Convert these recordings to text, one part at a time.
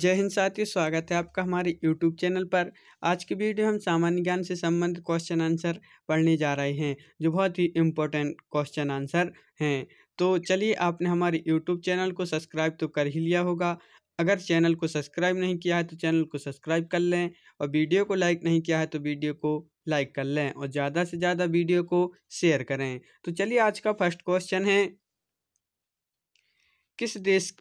जय हिंद साथियों स्वागत है आपका हमारे YouTube चैनल पर आज की वीडियो हम सामान्य ज्ञान से संबंधित क्वेश्चन आंसर पढ़ने जा रहे हैं जो बहुत ही इम्पोर्टेंट क्वेश्चन आंसर हैं तो चलिए आपने हमारे YouTube चैनल को सब्सक्राइब तो कर ही लिया होगा अगर चैनल को सब्सक्राइब नहीं किया है तो चैनल को सब्सक्राइब कर लें और वीडियो को लाइक नहीं किया है तो वीडियो को लाइक कर लें और ज़्यादा से ज़्यादा वीडियो को शेयर करें तो चलिए आज का फर्स्ट क्वेश्चन है किस देश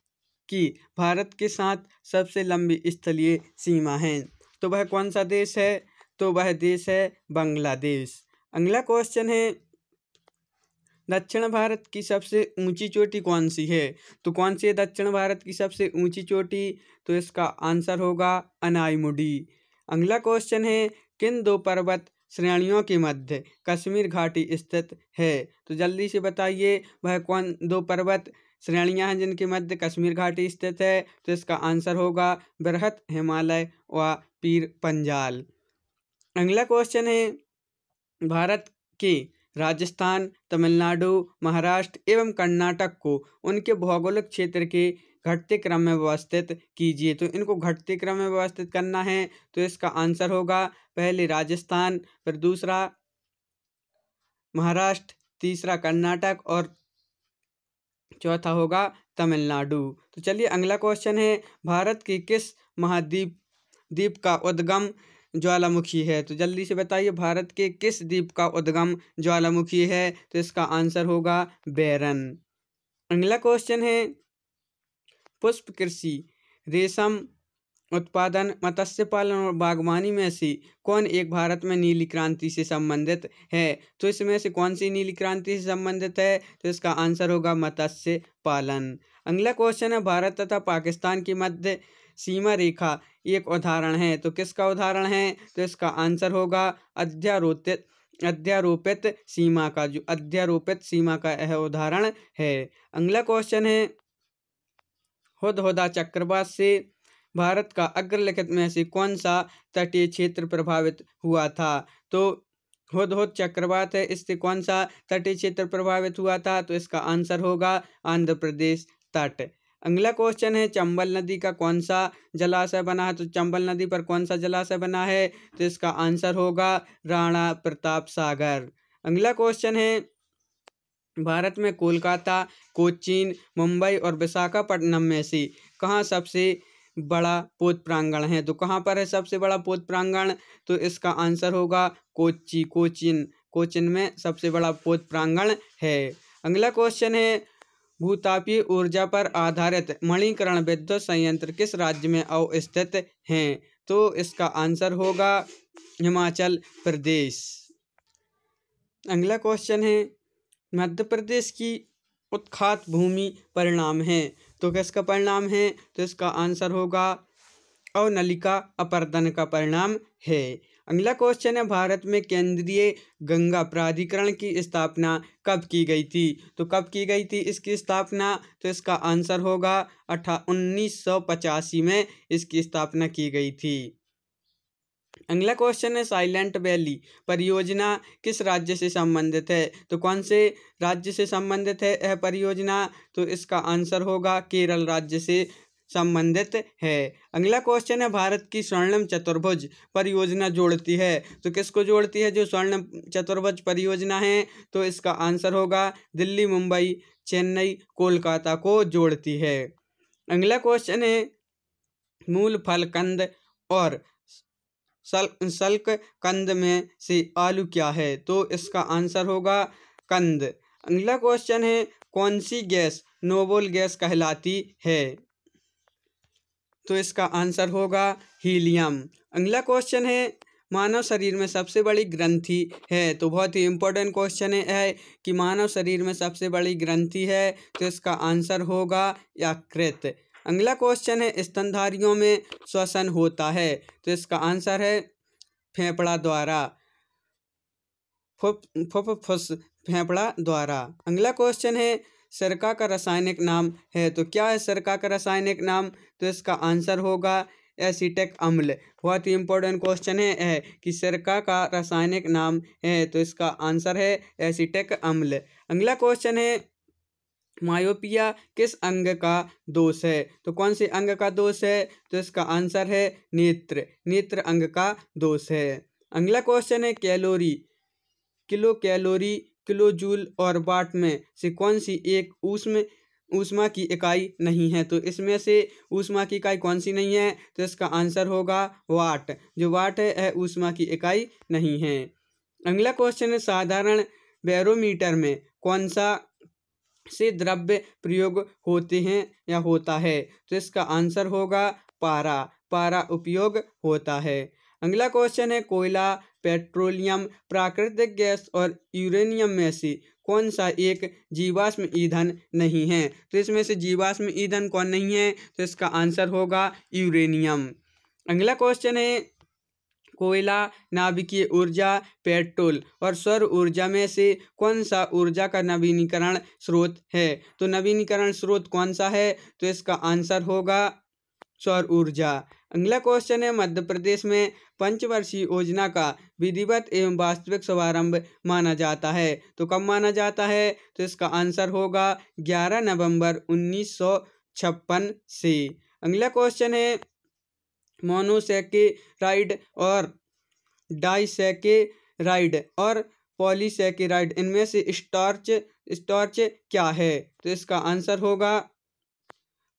की भारत के साथ सबसे लंबी स्थलीय सीमा है तो वह कौन सा देश है तो वह देश है बांग्लादेश अगला क्वेश्चन है दक्षिण भारत की सबसे ऊंची चोटी कौन सी है तो कौन सी है दक्षिण भारत की सबसे ऊंची चोटी तो इसका आंसर होगा अनाईमुडी अगला क्वेश्चन है किन दो पर्वत श्रेणियों के मध्य कश्मीर घाटी स्थित है तो जल्दी से बताइए वह कौन दो पर्वत श्रेणियां हैं जिनके मध्य कश्मीर घाटी स्थित है तो इसका आंसर होगा बृहत हिमालय व पीर पंजाल अगला क्वेश्चन है भारत के राजस्थान तमिलनाडु महाराष्ट्र एवं कर्नाटक को उनके भौगोलिक क्षेत्र के घटते क्रम में व्यवस्थित कीजिए तो इनको घटते क्रम में व्यवस्थित करना है तो इसका आंसर होगा पहले राजस्थान फिर दूसरा महाराष्ट्र तीसरा कर्नाटक और चौथा होगा तमिलनाडु तो चलिए अगला क्वेश्चन है भारत के किस महाद्वीप द्वीप का उद्गम ज्वालामुखी है तो जल्दी से बताइए भारत के किस द्वीप का उद्गम ज्वालामुखी है तो इसका आंसर होगा बैरन अगला क्वेश्चन है पुष्प कृषि रेशम उत्पादन मत्स्य पालन और बागवानी में से कौन एक भारत में नीली क्रांति से संबंधित है तो इसमें से कौन सी नीली क्रांति से संबंधित है तो इसका आंसर होगा मत्स्य पालन अगला क्वेश्चन है भारत तथा पाकिस्तान की मध्य सीमा रेखा एक उदाहरण है तो किसका उदाहरण है तो इसका आंसर होगा अध्यारोपित अध्यारोपित सीमा का जो अध्यारोपित सीमा का यह उदाहरण है अगला क्वेश्चन है हुदहुदा चक्रवात से भारत का अग्रलिखित में से कौन सा तटीय क्षेत्र प्रभावित हुआ था तो हद चक्रवात है इससे कौन सा तटीय क्षेत्र प्रभावित हुआ था तो इसका आंसर होगा आंध्र प्रदेश तट अगला क्वेश्चन है चंबल नदी का कौन सा जलाशय बना है तो चंबल नदी पर कौन सा जलाशय बना है तो इसका आंसर होगा राणा प्रताप सागर अगला क्वेश्चन है भारत में कोलकाता कोचीन मुंबई और विशाखापट्टनम में से कहाँ सबसे बड़ा पोत प्रांगण है तो कहाँ पर है सबसे बड़ा पोत प्रांगण तो इसका आंसर होगा कोची कोचिन कोचिन में सबसे बड़ा पोत प्रांगण है अगला क्वेश्चन है भूतापी ऊर्जा पर आधारित मणिकरण विद्युत संयंत्र किस राज्य में अवस्थित हैं तो इसका आंसर होगा हिमाचल प्रदेश अगला क्वेश्चन है मध्य प्रदेश की उत्खात भूमि परिणाम है तो किसका परिणाम है तो इसका आंसर होगा और नलिका अपर्दन का परिणाम है अगला क्वेश्चन है भारत में केंद्रीय गंगा प्राधिकरण की स्थापना कब की गई थी तो कब की गई थी इसकी स्थापना तो इसका आंसर होगा अठा उन्नीस में इसकी स्थापना की गई थी अगला क्वेश्चन है साइलेंट वैली परियोजना किस राज्य से संबंधित है तो कौन से राज्य से संबंधित है यह परियोजना तो इसका आंसर होगा केरल राज्य से संबंधित है अगला क्वेश्चन है भारत की स्वर्णम चतुर्भुज परियोजना जोड़ती है तो किसको जोड़ती है जो स्वर्ण चतुर्भुज परियोजना है तो इसका आंसर होगा दिल्ली मुंबई चेन्नई कोलकाता को जोड़ती है अगला क्वेश्चन है मूल फल कंद और सल शल्क कंद में से आलू क्या है तो इसका आंसर होगा कंद अगला क्वेश्चन है कौन सी गैस नोबल गैस कहलाती है तो इसका आंसर होगा हीलियम अगला क्वेश्चन है मानव शरीर में सबसे बड़ी ग्रंथि है तो बहुत ही इम्पोर्टेंट क्वेश्चन है कि मानव शरीर में सबसे बड़ी ग्रंथि है तो इसका आंसर होगा यकृत अगला क्वेश्चन है स्तनधारियों में श्वसन होता है तो इसका आंसर है फेफड़ा द्वारा फुस फेफड़ा द्वारा अगला क्वेश्चन है सरका का रासायनिक नाम है तो क्या है सरका का रासायनिक नाम तो इसका आंसर होगा एसीटेक अम्ल बहुत ही इंपॉर्टेंट क्वेश्चन है, है कि सरका का रासायनिक नाम है तो इसका आंसर है एसीटेक अम्ल अगला क्वेश्चन है मायोपिया किस अंग का दोष है तो कौन से अंग का दोष है तो इसका आंसर है नेत्र नेत्र अंग का दोष है अगला क्वेश्चन है calorie kilo calorie kilo joule और वाट में से कौन सी एक ऊष्म ऊष्मा की इकाई नहीं है तो इसमें से ऊष्मा की इकाई कौन सी नहीं है तो इसका आंसर होगा वाट जो वाट है ऊष्मा की इकाई नहीं है अगला क्वेश्चन है साधारण बैरोमीटर में कौन सा से द्रव्य प्रयोग होते हैं या होता है तो इसका आंसर होगा पारा पारा उपयोग होता है अगला क्वेश्चन है कोयला पेट्रोलियम प्राकृतिक गैस और यूरेनियम में से कौन सा एक जीवाश्म ईंधन नहीं है तो इसमें से जीवाश्म ईंधन कौन नहीं है तो इसका आंसर होगा यूरेनियम अगला क्वेश्चन है कोयला नाभिकीय ऊर्जा पेट्रोल और सौर ऊर्जा में से कौन सा ऊर्जा का नवीनीकरण स्रोत है तो नवीनीकरण स्रोत कौन सा है तो इसका आंसर होगा सौर ऊर्जा अगला क्वेश्चन है मध्य प्रदेश में पंचवर्षीय योजना का विधिवत एवं वास्तविक शुभारंभ माना जाता है तो कब माना जाता है तो इसका आंसर होगा 11 नवंबर उन्नीस से अगला क्वेश्चन है मोनोसेकेराइड और डाइसेकेराइड और पॉलीसेकेराइड इनमें से स्टार्च स्टार्च क्या है तो इसका आंसर होगा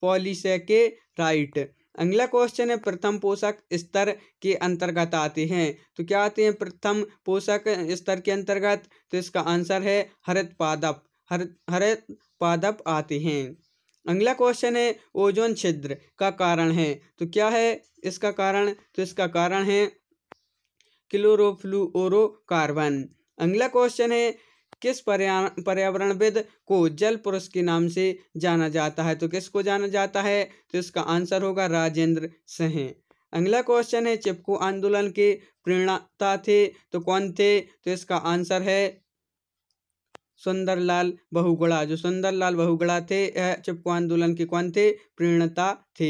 पॉलीसेकेराइट अगला क्वेश्चन है प्रथम पोषक स्तर के अंतर्गत आते हैं तो क्या आते हैं प्रथम पोषक स्तर के अंतर्गत तो इसका आंसर है हरित पादप हरित हरित पादप आते हैं अगला क्वेश्चन है ओजोन छिद्र का कारण है तो क्या है इसका कारण तो इसका कारण है कार्बन अगला क्वेश्चन है किस पर्यावरणविद को जल पुरुष के नाम से जाना जाता है तो किसको जाना जाता है तो इसका आंसर होगा राजेंद्र सिंह अगला क्वेश्चन है चिपको आंदोलन के प्रेरणाता थे तो कौन थे तो इसका आंसर है सुंदरलाल बहुगुणा जो सुंदरलाल बहुगुणा थे चिपको आंदोलन के कौन थे प्रेरणता थे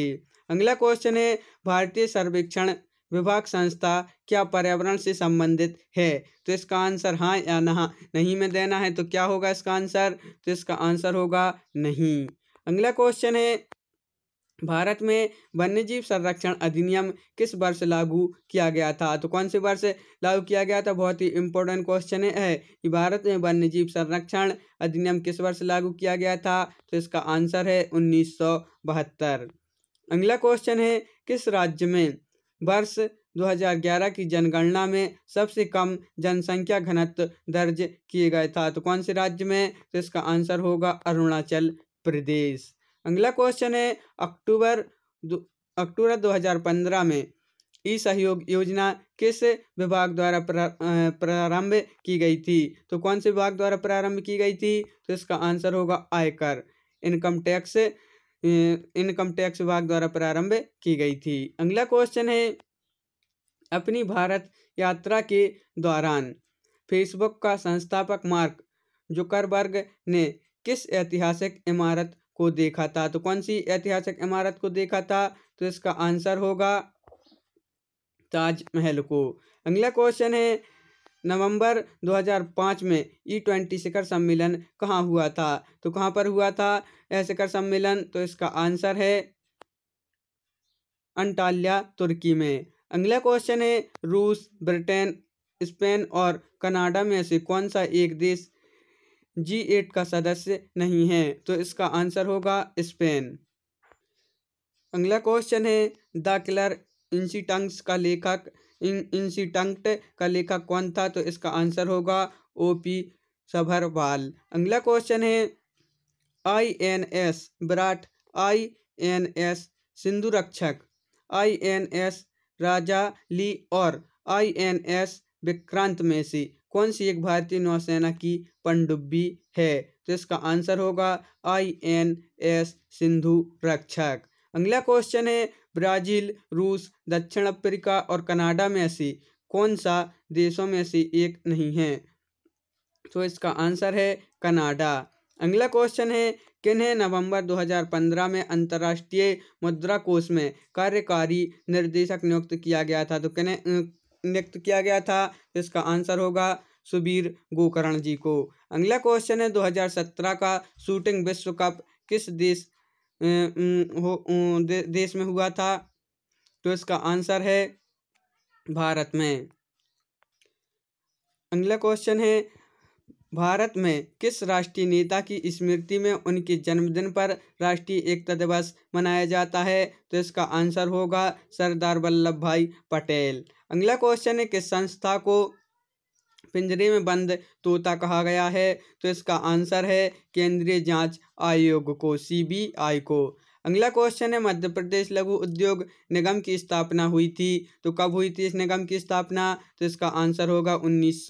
अगला क्वेश्चन है भारतीय सर्वेक्षण विभाग संस्था क्या पर्यावरण से संबंधित है तो इसका आंसर हाँ या ना नहीं में देना है तो क्या होगा इसका आंसर तो इसका आंसर होगा नहीं अगला क्वेश्चन है भारत में वन्यजीव संरक्षण अधिनियम किस वर्ष लागू किया गया था तो कौन से वर्ष लागू किया गया था बहुत ही इंपॉर्टेंट क्वेश्चन है कि भारत में वन्यजीव संरक्षण अधिनियम किस वर्ष लागू किया गया था तो इसका आंसर है उन्नीस अगला क्वेश्चन है किस राज्य में वर्ष 2011 की जनगणना में सबसे कम जनसंख्या घनत्व दर्ज किए गए था तो कौन से राज्य में तो इसका आंसर होगा अरुणाचल प्रदेश अगला क्वेश्चन है अक्टूबर अक्टूबर 2015 में ई सहयोग योजना किस विभाग द्वारा प्रारंभ की गई थी तो कौन से विभाग द्वारा प्रारंभ की गई थी तो इसका आंसर होगा आयकर इनकम टैक्स इनकम टैक्स विभाग द्वारा प्रारंभ की गई थी अगला क्वेश्चन है अपनी भारत यात्रा के दौरान फेसबुक का संस्थापक मार्क जुकरबर्ग ने किस ऐतिहासिक इमारत को देखा था तो कौन सी ऐतिहासिक इमारत को देखा था तो इसका आंसर होगा ताजमहल को अगला क्वेश्चन है नवंबर 2005 में ई ट्वेंटी शिखर सम्मेलन कहाँ हुआ था तो कहाँ पर हुआ था यह शिखर सम्मेलन तो इसका आंसर है अंटाल्या तुर्की में अगला क्वेश्चन है रूस ब्रिटेन स्पेन और कनाडा में से कौन सा एक देश जी एट का सदस्य नहीं है तो इसका आंसर होगा स्पेन अगला क्वेश्चन है द किलर इंसिटंग्स का लेखक इंसिटंक्ट का लेखक कौन था तो इसका आंसर होगा ओ पी सभरवाल अगला क्वेश्चन है I N S Virat I N S Sindhu Rakshak I N S Rajali और आई एन एस विक्रांत मेसी कौन सी एक भारतीय नौसेना की पनडुब्बी है तो इसका आंसर होगा आई एन एस सिंधु रक्षक अगला क्वेश्चन है ब्राज़ील रूस दक्षिण अफ्रीका और कनाडा में से कौन सा देशों में से एक नहीं है तो इसका आंसर है कनाडा अगला क्वेश्चन है किन्हें नवंबर 2015 में अंतर्राष्ट्रीय मुद्रा कोष में कार्यकारी निर्देशक नियुक्त किया गया था तो किन्हें नियुक्त किया गया था तो इसका आंसर होगा सुबीर गोकर्ण जी को अगला क्वेश्चन है 2017 का शूटिंग विश्व कप किस देश हो दे, देश में हुआ था तो इसका आंसर है भारत में अगला क्वेश्चन है भारत में किस राष्ट्रीय नेता की स्मृति में उनके जन्मदिन पर राष्ट्रीय एकता दिवस मनाया जाता है तो इसका आंसर होगा सरदार वल्लभ भाई पटेल अगला क्वेश्चन है किस संस्था को पिंजरे में बंद तोता कहा गया है तो इसका आंसर है केंद्रीय जांच आयोग को सीबीआई को अगला क्वेश्चन है मध्य प्रदेश लघु उद्योग निगम की स्थापना हुई थी तो कब हुई थी इस निगम की स्थापना तो इसका आंसर होगा उन्नीस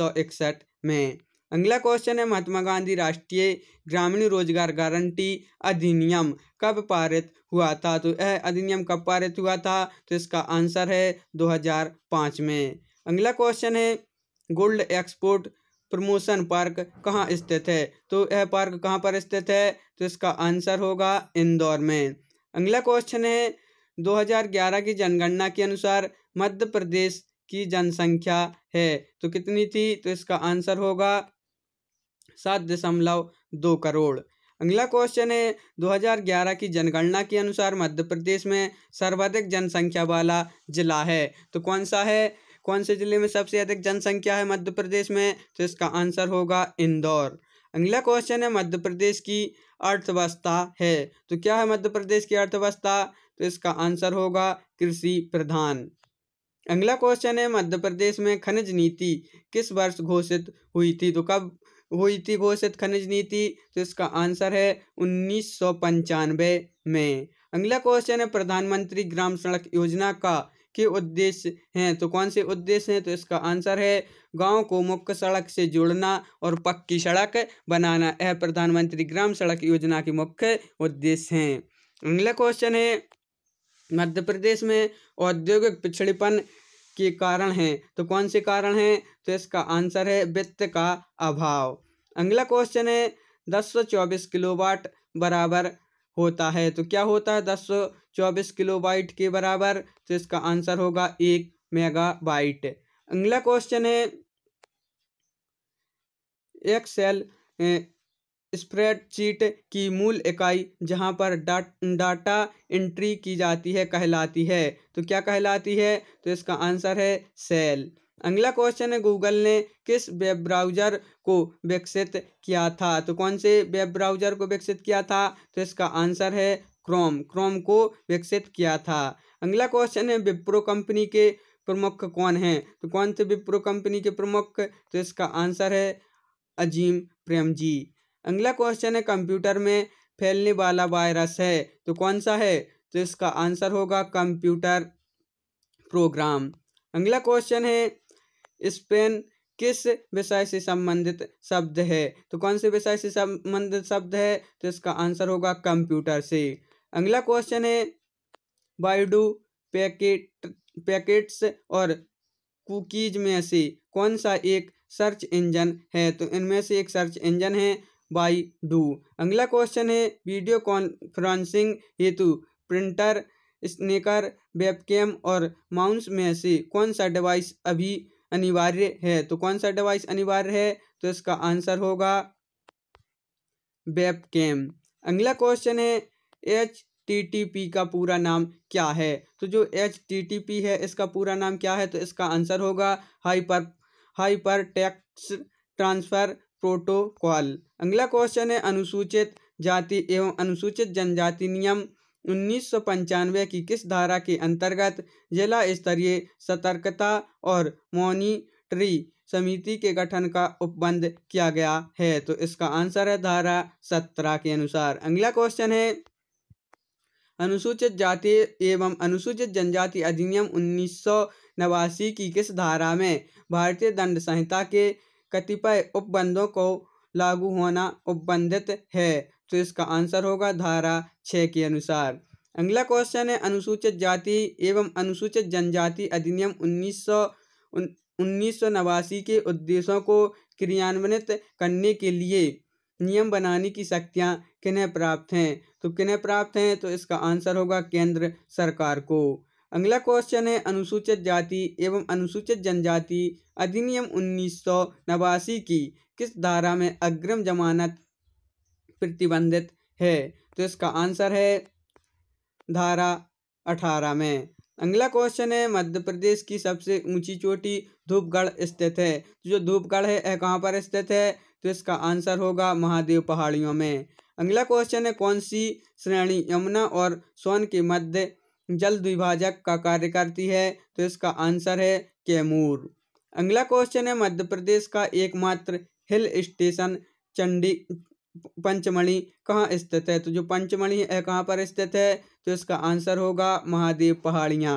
में अगला क्वेश्चन है महात्मा गांधी राष्ट्रीय ग्रामीण रोजगार गारंटी अधिनियम कब पारित हुआ था तो यह अधिनियम कब पारित हुआ था तो इसका आंसर है 2005 में अगला क्वेश्चन है गोल्ड एक्सपोर्ट प्रमोशन पार्क कहाँ स्थित है तो यह पार्क कहाँ पर स्थित है तो इसका आंसर होगा इंदौर में अगला क्वेश्चन है 2011 की जनगणना के अनुसार मध्य प्रदेश की जनसंख्या है तो कितनी थी तो इसका आंसर होगा सात दशमलव दो करोड़ अगला क्वेश्चन है 2011 की जनगणना के अनुसार मध्य प्रदेश में सर्वाधिक जनसंख्या वाला जिला है तो कौन सा है कौन से जिले में सबसे अधिक जनसंख्या है मध्य प्रदेश में तो इसका आंसर होगा इंदौर अगला क्वेश्चन है मध्य प्रदेश की अर्थव्यवस्था है तो क्या है मध्य प्रदेश की अर्थव्यवस्था तो इसका आंसर होगा कृषि प्रधान अगला क्वेश्चन है मध्य प्रदेश में खनिज नीति किस वर्ष घोषित हुई थी तो कब हुई थी घोषित खनिज नीति तो इसका आंसर है उन्नीस में अगला क्वेश्चन है प्रधानमंत्री ग्राम सड़क योजना का के उद्देश्य हैं तो कौन से उद्देश्य हैं तो इसका आंसर है गांव को मुख्य सड़क से जोड़ना और पक्की सड़क बनाना यह प्रधानमंत्री ग्राम सड़क योजना के मुख्य उद्देश्य हैं अगला क्वेश्चन है मध्य प्रदेश में औद्योगिक पिछड़ेपन के कारण हैं तो कौन से कारण हैं तो इसका आंसर है वित्त का अभाव अगला क्वेश्चन है दस सौ चौबीस किलोवाट बराबर होता है तो क्या होता है दस सौ चौबीस किलोबाइट के बराबर तो इसका आंसर होगा एक मेगाबाइट अगला क्वेश्चन है एक्सेल स्प्रेडशीट की मूल इकाई जहां पर डा डाटा एंट्री की जाती है कहलाती है तो क्या कहलाती है तो इसका आंसर है सेल अगला क्वेश्चन है गूगल ने किस वेब ब्राउज़र को विकसित किया था तो कौन से वेब ब्राउज़र को विकसित किया था तो इसका आंसर है क्रोम क्रोम को विकसित किया था अगला क्वेश्चन है विप्रो कंपनी के प्रमुख कौन हैं तो कौन से विप्रो कंपनी के प्रमुख तो इसका आंसर है अजीम प्रेम जी अगला क्वेश्चन है कंप्यूटर में फैलने वाला वायरस है तो कौन सा है तो इसका आंसर होगा कंप्यूटर प्रोग्राम अगला क्वेश्चन है स्पेन किस विषय से संबंधित शब्द है तो कौन से विषय से संबंधित शब्द है तो इसका आंसर होगा कंप्यूटर से अगला क्वेश्चन है बाइडू पैकेट पैकेट्स और कुकीज में से कौन सा एक सर्च इंजन है तो इनमें से एक सर्च इंजन है बाई डू अगला क्वेश्चन है वीडियो कॉन्फ्रेंसिंग हेतु प्रिंटर स्नेकर वेबकैम और माउंस में से कौन सा डिवाइस अभी अनिवार्य है तो कौन सा डिवाइस अनिवार्य है तो इसका आंसर होगा वेबकैम अगला क्वेश्चन है एच टी टी पी का पूरा नाम क्या है तो जो एच टी टी पी है इसका पूरा नाम क्या है तो इसका आंसर होगा hyper hyper text transfer protocol अगला क्वेश्चन है अनुसूचित जाति एवं अनुसूचित जनजाति नियम उन्नीस की किस धारा के अंतर्गत जिला स्तरीय सतर्कता और मॉनिटरी समिति के गठन का उपबंध किया गया है तो इसका आंसर है धारा सत्रह के अनुसार अगला क्वेश्चन है अनुसूचित जाति एवं अनुसूचित जनजाति अधिनियम उन्नीस की किस धारा में भारतीय दंड संहिता के कतिपय उपबंधों को लागू होना उपबंधित है तो इसका आंसर होगा धारा छः के अनुसार अगला क्वेश्चन है अनुसूचित जाति एवं अनुसूचित जनजाति अधिनियम उन्नीस उन्नीस सौ नवासी के उद्देश्यों को क्रियान्वित करने के लिए नियम बनाने की शक्तियाँ किन्हें प्राप्त हैं तो किन्हें प्राप्त हैं तो इसका आंसर होगा केंद्र सरकार को अगला क्वेश्चन है अनुसूचित जाति एवं अनुसूचित जनजाति अधिनियम उन्नीस की किस धारा में अग्रिम जमानत प्रतिबंधित है तो इसका आंसर है धारा अठारह में अगला क्वेश्चन है मध्य प्रदेश की सबसे ऊंची चोटी धूपगढ़ स्थित है तो जो धूपगढ़ है कहाँ पर स्थित है तो इसका आंसर होगा महादेव पहाड़ियों में अगला क्वेश्चन है कौन सी श्रेणी यमुना और सोन के मध्य जल द्विभाजक का कार्य करती है तो इसका आंसर है कैमूर अगला क्वेश्चन है मध्य प्रदेश का एकमात्र हिल स्टेशन चंडी पंचमणि कहाँ स्थित है तो जो पंचमणि है कहाँ पर स्थित है तो इसका आंसर होगा महादेव पहाड़ियाँ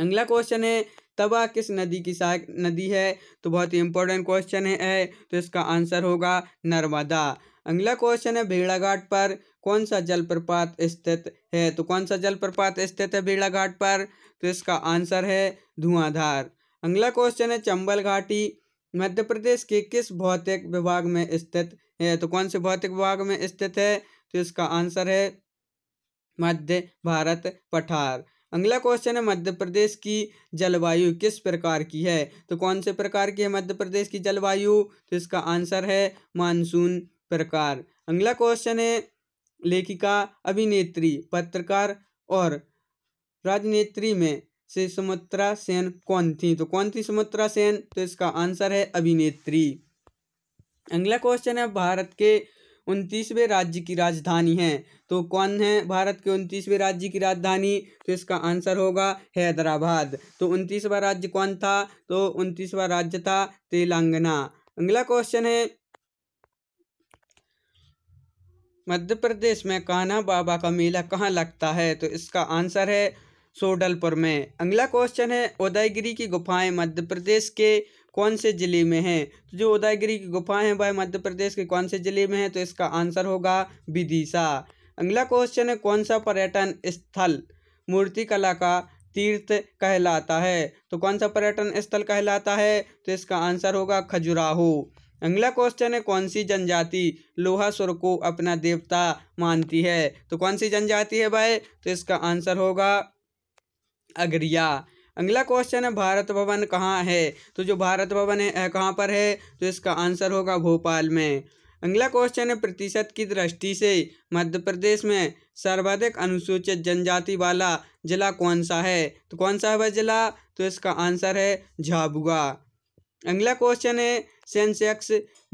अगला क्वेश्चन है तवा किस नदी की सहायक नदी है तो बहुत ही इंपॉर्टेंट क्वेश्चन है तो इसका आंसर होगा नर्मदा अगला क्वेश्चन है भेड़ाघाट पर कौन सा जलप्रपात स्थित है तो कौन सा जलप्रपात स्थित है भेड़ाघाट पर तो इसका आंसर है धुआंधार अगला क्वेश्चन है चंबल घाटी मध्य प्रदेश के किस भौतिक विभाग में स्थित है तो कौन से भौतिक विभाग में स्थित है तो इसका आंसर है मध्य भारत पठार अगला क्वेश्चन है मध्य प्रदेश की जलवायु किस प्रकार की है तो कौन से प्रकार की है मध्य प्रदेश की जलवायु तो इसका आंसर है मानसून प्रकार अगला क्वेश्चन है लेखिका अभिनेत्री पत्रकार और राजनेत्री में से सुमित्रा सेन कौन थी तो कौन थी सुमित्रा सेन तो इसका आंसर है अभिनेत्री अगला क्वेश्चन है भारत के उनतीसवें राज्य की राजधानी है तो कौन है भारत के उनतीसवें राज्य की राजधानी तो इसका आंसर होगा हैदराबाद तो उनतीसवा राज्य कौन था तो उनतीसवा राज्य था तेलंगाना अगला क्वेश्चन है मध्य प्रदेश में कान्हा बाबा का मेला कहाँ लगता है तो इसका आंसर है सोडलपुर में अगला क्वेश्चन है उदयगिरी की गुफाएं मध्य प्रदेश के कौन से ज़िले में हैं तो जो उदयगिरी की गुफाएं हैं वह मध्य प्रदेश के कौन से ज़िले में हैं तो इसका आंसर होगा विदिशा अगला क्वेश्चन है कौन सा पर्यटन स्थल मूर्तिकला का तीर्थ कहलाता है तो कौन सा पर्यटन स्थल कहलाता है तो इसका आंसर होगा खजुराहो अगला क्वेश्चन है कौन सी जनजाति लोहा स्वर को अपना देवता मानती है तो कौन सी जनजाति है भाई तो इसका आंसर होगा अगरिया अगला क्वेश्चन है भारत भवन कहाँ है तो जो भारत भवन है कहाँ पर है तो इसका आंसर होगा भोपाल में अगला क्वेश्चन है प्रतिशत की दृष्टि से मध्य प्रदेश में सर्वाधिक अनुसूचित जनजाति वाला जिला कौन सा है तो कौन सा है वह जिला तो इसका आंसर है झाबुआ अगला क्वेश्चन है Sensex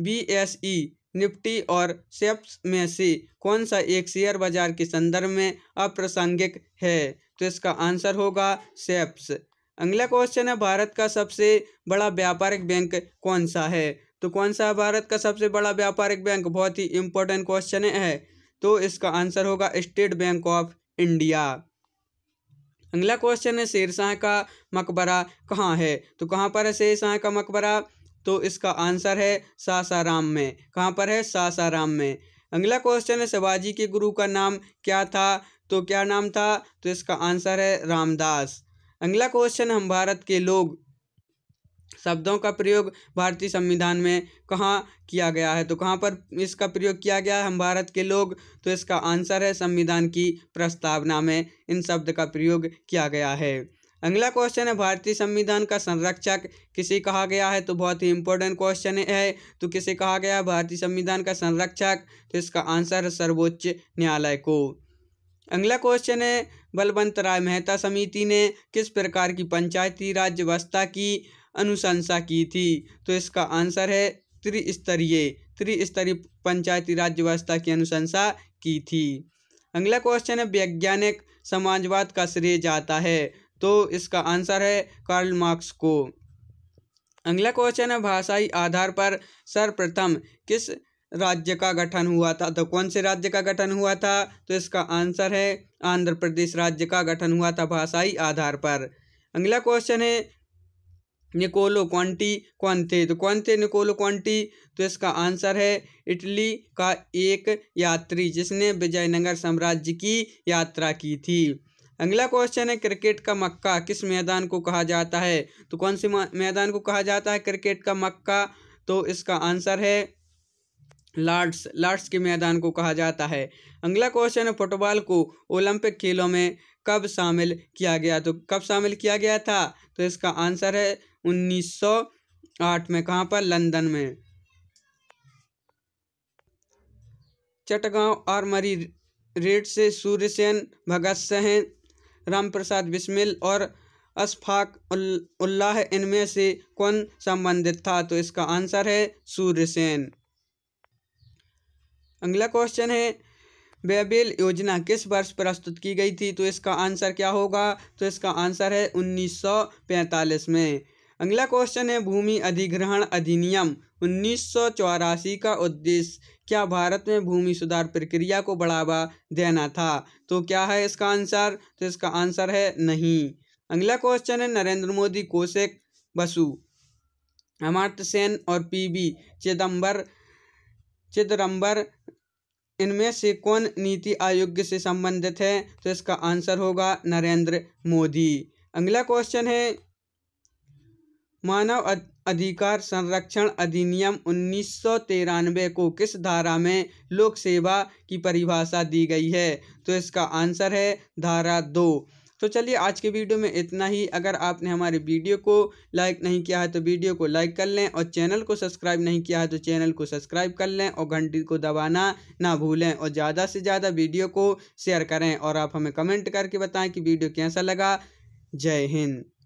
B S E Nifty और सेप्स में से कौन सा एक शेयर बाजार के संदर्भ में अप्रासंगिक है तो इसका आंसर होगा सेप्स अगला क्वेश्चन है भारत का सबसे बड़ा व्यापारिक बैंक कौन सा है तो कौन सा है भारत का सबसे बड़ा व्यापारिक बैंक बहुत ही इंपॉर्टेंट क्वेश्चन है तो इसका आंसर होगा स्टेट बैंक ऑफ इंडिया अगला क्वेश्चन है शेरशाह का मकबरा कहाँ है तो कहाँ पर है शेरशाह का मकबरा तो इसका आंसर है सासाराम में कहाँ पर है सासाराम में अगला क्वेश्चन है शिवाजी के गुरु का नाम क्या था तो क्या नाम था तो इसका आंसर है रामदास अगला क्वेश्चन हम भारत के लोग शब्दों का प्रयोग भारतीय संविधान में कहाँ किया गया है तो कहाँ पर इसका प्रयोग किया गया है हम भारत के लोग तो इसका आंसर है संविधान की प्रस्तावना में इन शब्द का प्रयोग किया गया है अगला क्वेश्चन है भारतीय संविधान का संरक्षक किसे कहा गया है तो बहुत ही इंपॉर्टेंट क्वेश्चन है तो किसे कहा गया है भारतीय संविधान का संरक्षक तो इसका आंसर है सर्वोच्च न्यायालय को अगला क्वेश्चन है बलवंत राय मेहता समिति ने किस प्रकार की पंचायती राज व्यवस्था की अनुशंसा की थी तो इसका आंसर है त्रिस्तरीय त्रिस्तरीय पंचायती राज व्यवस्था की अनुशंसा की थी अगला क्वेश्चन है वैज्ञानिक समाजवाद का श्रेय जाता है तो इसका आंसर है कार्ल मार्क्स को अगला क्वेश्चन है भाषाई आधार पर सर्वप्रथम किस राज्य का गठन हुआ था तो कौन से राज्य का गठन हुआ था तो इसका आंसर है आंध्र प्रदेश राज्य का गठन हुआ था भाषाई आधार पर अगला क्वेश्चन है निकोलो क्वांटी कौन थे तो कौन थे निकोलो क्वांटी तो इसका आंसर है इटली का एक यात्री जिसने विजयनगर साम्राज्य की यात्रा की थी अगला क्वेश्चन है क्रिकेट का मक्का किस मैदान को कहा जाता है तो कौन से मैदान को कहा जाता है क्रिकेट का मक्का तो इसका आंसर है लार्ड्स लार्ड्स के मैदान को कहा जाता है अगला क्वेश्चन है फुटबॉल को ओलंपिक खेलों में कब शामिल किया गया तो कब शामिल किया गया था तो इसका आंसर है 1908 में कहाँ पर लंदन में चटगांव और मरी रेड से सूर्यसेन भगत सेन रामप्रसाद बिस्मिल और अशफाक उल्लाह इनमें से कौन संबंधित था तो इसका आंसर है सूर्यसेन अगला क्वेश्चन है बेबेल योजना किस वर्ष प्रस्तुत की गई थी तो इसका आंसर क्या होगा तो इसका आंसर है 1945 में अगला क्वेश्चन है भूमि अधिग्रहण अधिनियम उन्नीस का उद्देश्य क्या भारत में भूमि सुधार प्रक्रिया को बढ़ावा देना था तो क्या है इसका आंसर तो इसका आंसर है नहीं अगला क्वेश्चन है नरेंद्र मोदी कोशेक बसु अमर्थ सेन और पीबी चिदम्बर चिदम्बर इनमें से कौन नीति आयोग से संबंधित है तो इसका आंसर होगा नरेंद्र मोदी अगला क्वेश्चन है मानव अधिकार संरक्षण अधिनियम उन्नीस को किस धारा में लोक सेवा की परिभाषा दी गई है तो इसका आंसर है धारा दो तो चलिए आज के वीडियो में इतना ही अगर आपने हमारे वीडियो को लाइक नहीं किया है तो वीडियो को लाइक कर लें और चैनल को सब्सक्राइब नहीं किया है तो चैनल को सब्सक्राइब कर लें और घंटी को दबाना ना भूलें और ज़्यादा से ज़्यादा वीडियो को शेयर करें और आप हमें कमेंट करके बताएं कि वीडियो कैसा लगा जय हिंद